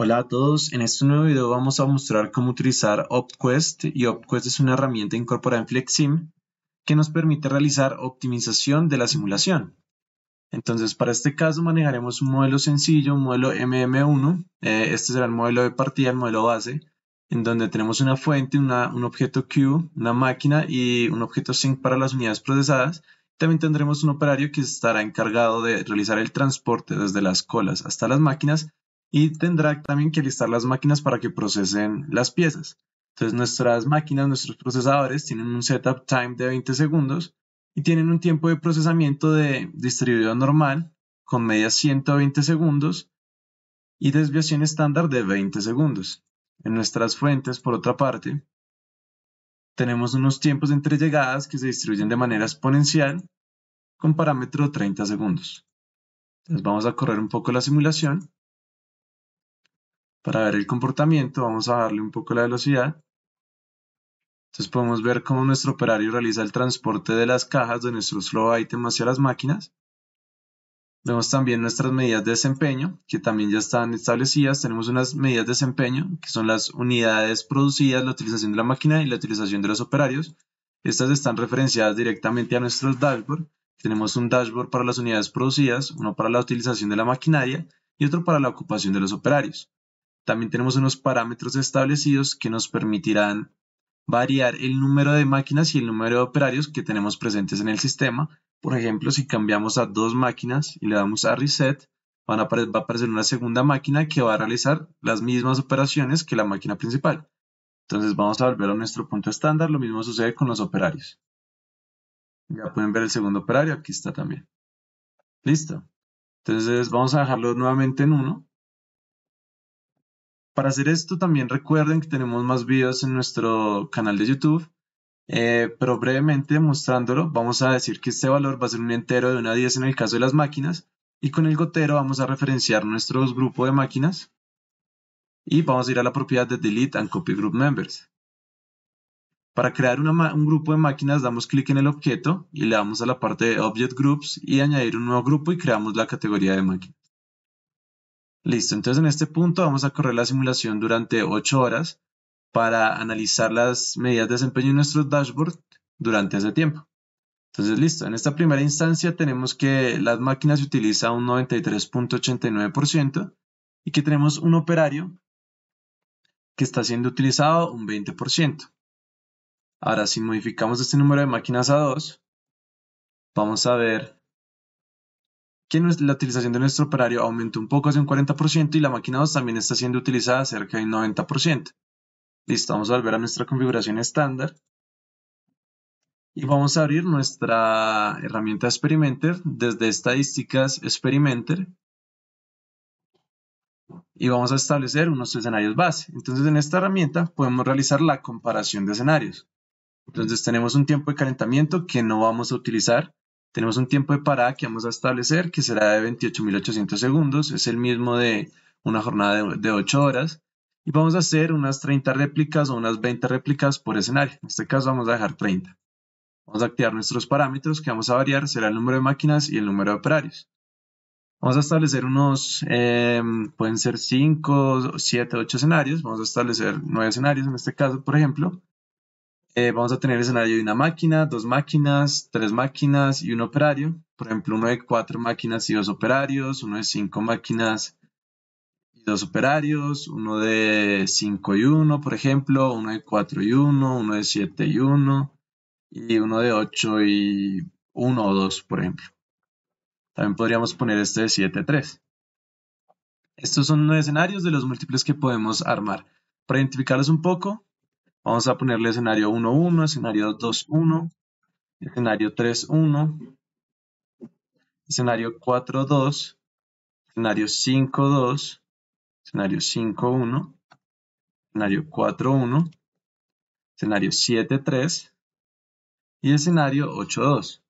Hola a todos, en este nuevo video vamos a mostrar cómo utilizar OptQuest y OptQuest es una herramienta incorporada en FlexSim que nos permite realizar optimización de la simulación. Entonces para este caso manejaremos un modelo sencillo, un modelo MM1, eh, este será el modelo de partida, el modelo base, en donde tenemos una fuente, un objeto queue, una máquina y un objeto sync para las unidades procesadas. También tendremos un operario que estará encargado de realizar el transporte desde las colas hasta las máquinas y tendrá también que listar las máquinas para que procesen las piezas. Entonces nuestras máquinas, nuestros procesadores tienen un setup time de 20 segundos y tienen un tiempo de procesamiento de distribuido normal con media 120 segundos y desviación estándar de 20 segundos. En nuestras fuentes, por otra parte, tenemos unos tiempos de entre llegadas que se distribuyen de manera exponencial con parámetro 30 segundos. Entonces vamos a correr un poco la simulación. Para ver el comportamiento vamos a darle un poco la velocidad. Entonces podemos ver cómo nuestro operario realiza el transporte de las cajas de nuestros flow items hacia las máquinas. Vemos también nuestras medidas de desempeño, que también ya están establecidas. Tenemos unas medidas de desempeño, que son las unidades producidas, la utilización de la máquina y la utilización de los operarios. Estas están referenciadas directamente a nuestros dashboard. Tenemos un dashboard para las unidades producidas, uno para la utilización de la maquinaria y otro para la ocupación de los operarios. También tenemos unos parámetros establecidos que nos permitirán variar el número de máquinas y el número de operarios que tenemos presentes en el sistema. Por ejemplo, si cambiamos a dos máquinas y le damos a reset, va a aparecer una segunda máquina que va a realizar las mismas operaciones que la máquina principal. Entonces vamos a volver a nuestro punto estándar, lo mismo sucede con los operarios. Ya pueden ver el segundo operario, aquí está también. Listo. Entonces vamos a dejarlo nuevamente en uno para hacer esto también recuerden que tenemos más videos en nuestro canal de YouTube, eh, pero brevemente mostrándolo vamos a decir que este valor va a ser un entero de una a 10 en el caso de las máquinas y con el gotero vamos a referenciar nuestro grupo de máquinas y vamos a ir a la propiedad de Delete and Copy Group Members. Para crear un grupo de máquinas damos clic en el objeto y le damos a la parte de Object Groups y añadir un nuevo grupo y creamos la categoría de máquina. Listo, entonces en este punto vamos a correr la simulación durante 8 horas para analizar las medidas de desempeño en nuestro dashboard durante ese tiempo. Entonces, listo, en esta primera instancia tenemos que las máquinas se utiliza un 93.89% y que tenemos un operario que está siendo utilizado un 20%. Ahora, si modificamos este número de máquinas a 2, vamos a ver que la utilización de nuestro operario aumentó un poco hacia un 40% y la máquina 2 también está siendo utilizada cerca de un 90%. Listo, vamos a volver a nuestra configuración estándar y vamos a abrir nuestra herramienta Experimenter desde Estadísticas Experimenter y vamos a establecer unos escenarios base. Entonces en esta herramienta podemos realizar la comparación de escenarios. Entonces tenemos un tiempo de calentamiento que no vamos a utilizar tenemos un tiempo de parada que vamos a establecer que será de 28.800 segundos, es el mismo de una jornada de, 8 horas y vamos a hacer unas 30 réplicas o unas 20 réplicas por escenario. En este caso vamos a dejar 30. Vamos a activar nuestros parámetros que vamos a variar, será el número de máquinas y el número de operarios. Vamos a establecer unos, em, pueden ser 5, 7, 8 escenarios. Vamos a establecer 9 escenarios en este caso, por ejemplo. Eh, vamos a tener el escenario de una máquina, dos máquinas, tres máquinas y un operario. Por ejemplo, uno de cuatro máquinas y dos operarios, uno de cinco máquinas y dos operarios, uno de cinco y uno, por ejemplo, uno de cuatro y uno, uno de siete y uno, y uno de ocho y uno o dos, por ejemplo. También podríamos poner este de siete tres. Estos son los escenarios de los múltiples que podemos armar. Para identificarlos un poco, Vamos a ponerle escenario 1-1, escenario 2-1, escenario 3-1, escenario 4-2, escenario 5-2, escenario 5-1, escenario 4-1, escenario 7-3 y escenario 8-2.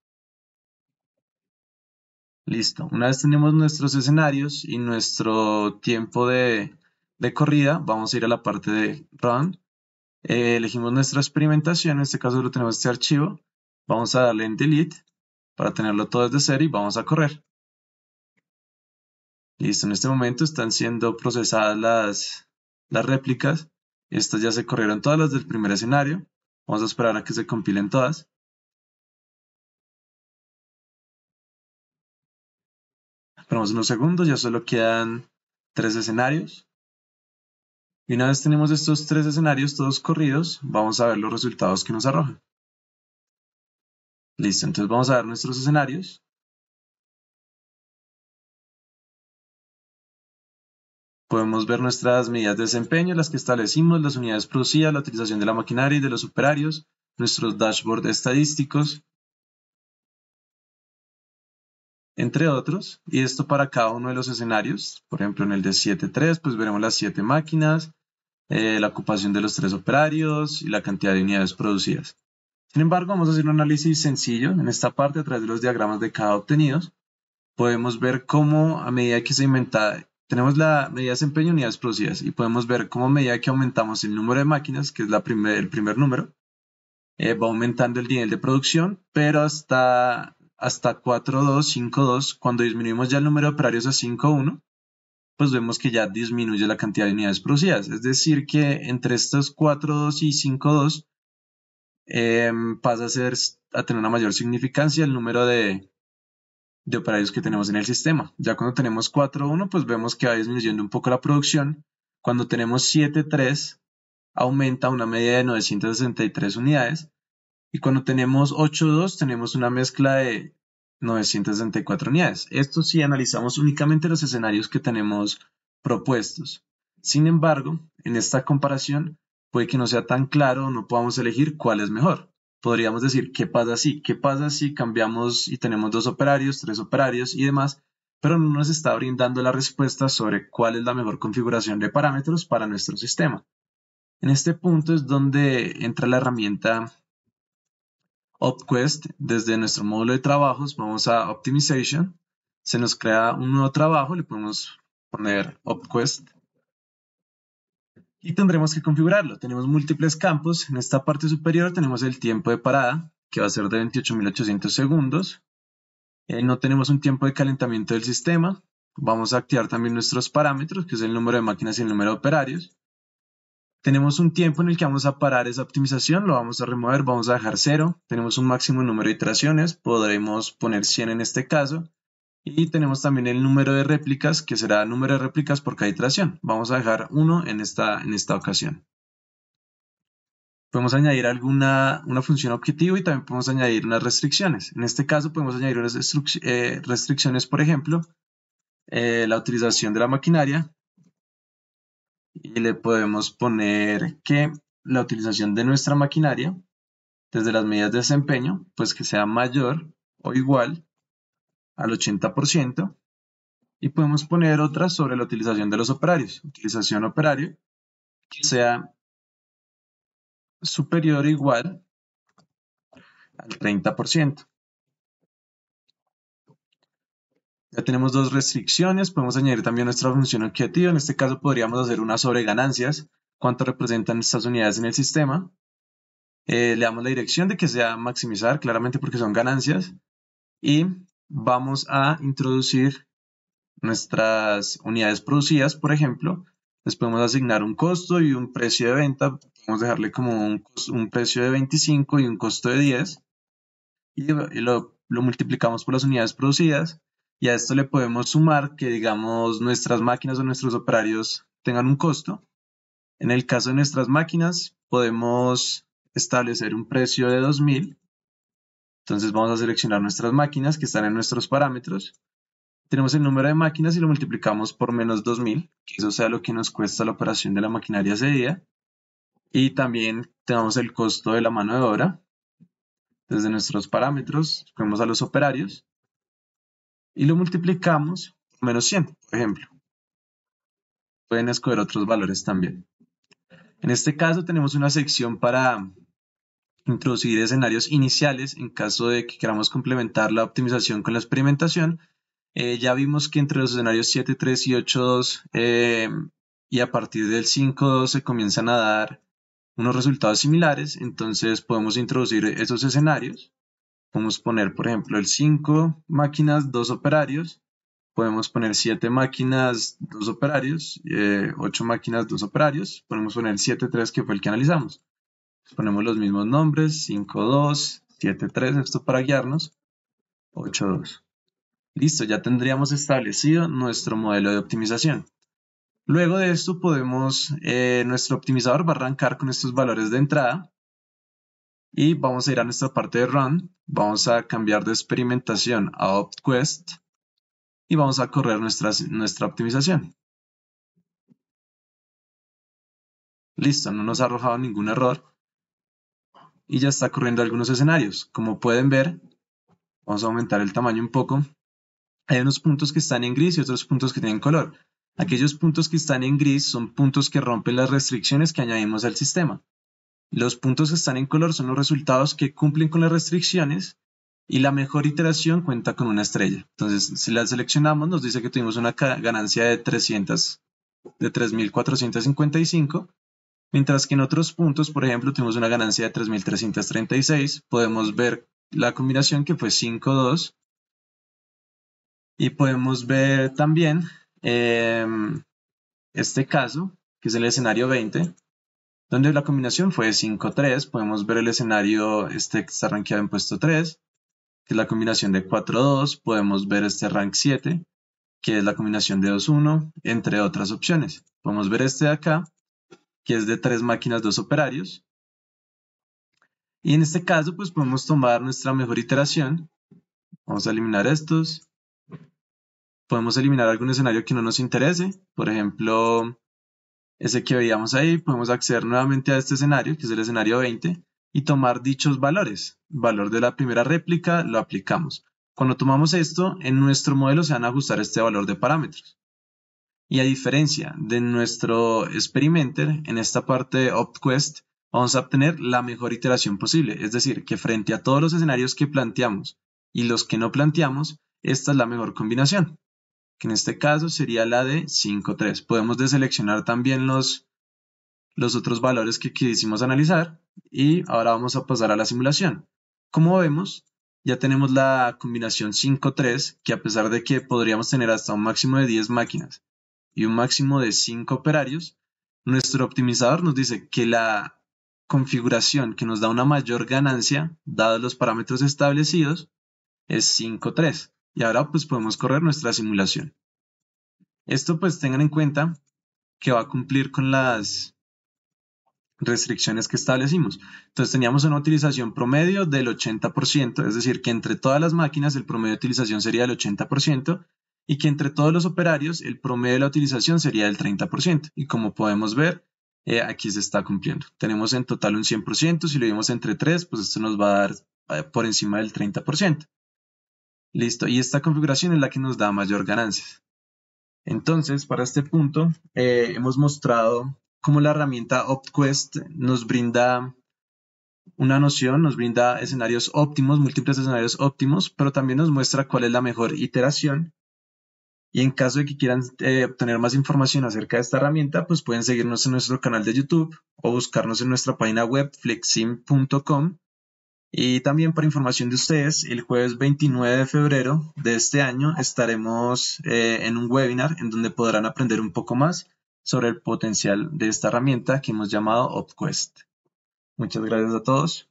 Listo, una vez tenemos nuestros escenarios y nuestro tiempo de, de corrida, vamos a ir a la parte de run eh, elegimos nuestra experimentación, en este caso lo tenemos este archivo. Vamos a darle en delete para tenerlo todo desde cero y vamos a correr. Listo, en este momento están siendo procesadas las, las réplicas. Estas ya se corrieron todas las del primer escenario. Vamos a esperar a que se compilen todas. Esperamos unos segundos, ya solo quedan tres escenarios. Y una vez tenemos estos tres escenarios todos corridos, vamos a ver los resultados que nos arrojan. Listo, entonces vamos a ver nuestros escenarios. Podemos ver nuestras medidas de desempeño, las que establecimos, las unidades producidas, la utilización de la maquinaria y de los operarios, nuestros dashboards estadísticos, entre otros. Y esto para cada uno de los escenarios. Por ejemplo, en el de 7.3, pues veremos las siete máquinas, eh, la ocupación de los tres operarios y la cantidad de unidades producidas. Sin embargo, vamos a hacer un análisis sencillo. En esta parte, a través de los diagramas de cada obtenidos, podemos ver cómo a medida que se inventa, tenemos la medida de desempeño unidades producidas y podemos ver cómo a medida que aumentamos el número de máquinas, que es el primer número, eh, va aumentando el nivel de producción, pero hasta, hasta 4.2, 5.2, cuando disminuimos ya el número de operarios a 5.1, pues vemos que ya disminuye la cantidad de unidades producidas. Es decir, que entre estas 4.2 y 5.2 eh, em, pasa a, ser, a tener una mayor significancia el número de, de operarios que tenemos en el sistema. Ya cuando tenemos 4.1, pues vemos que va disminuyendo un poco la producción. Cuando tenemos 7.3, aumenta una media de 963 unidades. Y cuando tenemos 8.2, tenemos una mezcla de 964 unidades. Esto sí analizamos únicamente los escenarios que tenemos propuestos. Sin embargo, en esta comparación puede que no sea tan claro o no podamos elegir cuál es mejor. Podríamos decir, ¿qué pasa si? ¿Qué pasa si cambiamos y tenemos dos operarios, tres operarios y demás? Pero no nos está brindando la respuesta sobre cuál es la mejor configuración de parámetros para nuestro sistema. En este punto es donde entra la herramienta OpQuest, desde nuestro módulo de trabajos, vamos a Optimization, se nos crea un nuevo trabajo, le podemos poner OpQuest y tendremos que configurarlo. Tenemos múltiples campos, en esta parte superior tenemos el tiempo de parada, que va a ser de 28.800 segundos. Eh, no tenemos un tiempo de calentamiento del sistema. Vamos a activar también nuestros parámetros, que es el número de máquinas y el número de operarios. Tenemos un tiempo en el que vamos a parar esa optimización, lo vamos a remover, vamos a dejar cero. Tenemos un máximo número de iteraciones, podremos poner 100 en este caso. Y tenemos también el número de réplicas, que será el número de réplicas por cada iteración. Vamos a dejar uno en esta, en esta ocasión. Podemos añadir alguna una función objetivo y también podemos añadir unas restricciones. En este caso podemos añadir unas eh, restricciones, por ejemplo, eh, la utilización de la maquinaria, y le podemos poner que la utilización de nuestra maquinaria desde las medidas de desempeño, pues que sea mayor o igual al 80%, y podemos poner otra sobre la utilización de los operarios, utilización operario, que sea superior o igual al 30%. Ya tenemos dos restricciones, podemos añadir también nuestra función objetiva, en este caso podríamos hacer una sobre ganancias, cuánto representan estas unidades en el sistema. Eh, le damos la dirección de que sea maximizar, claramente porque son ganancias, y vamos a introducir nuestras unidades producidas, por ejemplo, les podemos asignar un costo y un precio de venta, podemos dejarle como un, precio de 25 y un costo de 10, y lo multiplicamos por las unidades producidas, y a esto le podemos sumar que, digamos, nuestras máquinas o nuestros operarios tengan un costo. En el caso de nuestras máquinas, podemos establecer un precio de 2000. Entonces vamos a seleccionar nuestras máquinas que están en nuestros parámetros. Tenemos el número de máquinas y lo multiplicamos por menos 2000, que eso sea lo que nos cuesta la operación de la maquinaria ese día. Y también tenemos el costo de la mano de obra. Desde nuestros parámetros, ponemos a los operarios y lo multiplicamos por menos 100, por ejemplo. Pueden escoger otros valores también. En este caso tenemos una sección para introducir escenarios iniciales en caso de que queramos complementar la optimización con la experimentación. Eh, ya vimos que entre los escenarios 7, 3 y 8, 2 eh, y a partir del 2 se comienzan a dar unos resultados similares, entonces podemos introducir esos escenarios Podemos poner, por ejemplo, el 5 máquinas, 2 operarios. Podemos poner 7 máquinas, 2 operarios, 8 eh, máquinas, 2 operarios. Podemos poner 7-3 que fue el que analizamos. Ponemos los mismos nombres, 5-2, 7-3, esto para guiarnos, 8-2. Listo, ya tendríamos establecido nuestro modelo de optimización. Luego de esto podemos, eh, nuestro optimizador va a arrancar con estos valores de entrada y vamos a ir a nuestra parte de run, vamos a cambiar de experimentación a OptQuest y vamos a correr nuestra optimización. Listo, no nos ha arrojado ningún error y ya está corriendo algunos escenarios. Como pueden ver, vamos a aumentar el tamaño un poco. Hay unos puntos que están en gris y otros puntos que tienen color. Aquellos puntos que están en gris son puntos que rompen las restricciones que añadimos al sistema. Los puntos que están en color son los resultados que cumplen con las restricciones y la mejor iteración cuenta con una estrella. Entonces, si la seleccionamos, nos dice que tuvimos una ganancia de de 3.455, mientras que en otros puntos, por ejemplo, tuvimos una ganancia de 3.336. Podemos ver la combinación que fue 5.2 y podemos ver también em, este caso, que es el escenario 20, donde la combinación fue 5-3. Podemos ver el escenario este que está rankeado en puesto 3, que es la combinación de 4-2. Podemos ver este rank 7, que es la combinación de 2-1, entre otras opciones. Podemos ver este de acá, que es de 3 máquinas, 2 operarios. Y en este caso, pues podemos tomar nuestra mejor iteración. Vamos a eliminar estos. Podemos eliminar algún escenario que no nos interese. Por ejemplo, ese que veíamos ahí, podemos acceder nuevamente a este escenario, que es el escenario 20, y tomar dichos valores. Valor de la primera réplica lo aplicamos. Cuando tomamos esto, en nuestro modelo se van a ajustar este valor de parámetros. Y a diferencia de nuestro experimenter, en esta parte de OptQuest vamos a obtener la mejor iteración posible. Es decir, que frente a todos los escenarios que planteamos y los que no planteamos, esta es la mejor combinación que en este caso sería la de 5,3. Podemos deseleccionar también los, los otros valores que quisimos analizar y ahora vamos a pasar a la simulación. Como vemos, ya tenemos la combinación 53 que a pesar de que podríamos tener hasta un máximo de 10 máquinas y un máximo de 5 operarios, nuestro optimizador nos dice que la configuración que nos da una mayor ganancia, dados los parámetros establecidos, es 53 y ahora pues podemos correr nuestra simulación. Esto pues tengan en cuenta que va a cumplir con las restricciones que establecimos. Entonces teníamos una utilización promedio del 80%, es decir, que entre todas las máquinas el promedio de utilización sería del 80% y que entre todos los operarios el promedio de la utilización sería del 30%. Y como podemos ver, eh, aquí se está cumpliendo. Tenemos en total un 100%, si lo vimos entre 3, pues esto nos va a dar eh, por encima del 30%. Listo, y esta configuración es la que nos da mayor ganancia. Entonces, para este punto, eh, hemos mostrado cómo la herramienta OptQuest nos brinda una noción, nos brinda escenarios óptimos, múltiples escenarios óptimos, pero también nos muestra cuál es la mejor iteración. Y en caso de que quieran eh, obtener más información acerca de esta herramienta, pues pueden seguirnos en nuestro canal de YouTube o buscarnos en nuestra página web flexim.com y también para información de ustedes, el jueves 29 de febrero de este año estaremos eh, en un webinar en donde podrán aprender un poco más sobre el potencial de esta herramienta que hemos llamado OpQuest. Muchas gracias a todos.